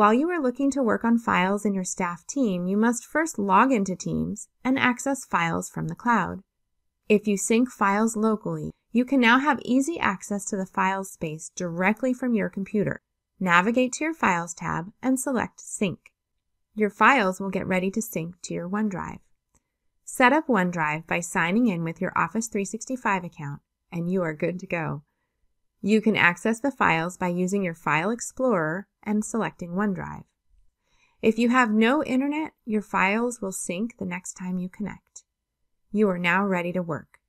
While you are looking to work on files in your staff team, you must first log into Teams and access files from the cloud. If you sync files locally, you can now have easy access to the Files space directly from your computer. Navigate to your Files tab and select Sync. Your files will get ready to sync to your OneDrive. Set up OneDrive by signing in with your Office 365 account, and you are good to go. You can access the files by using your File Explorer and selecting OneDrive. If you have no internet, your files will sync the next time you connect. You are now ready to work.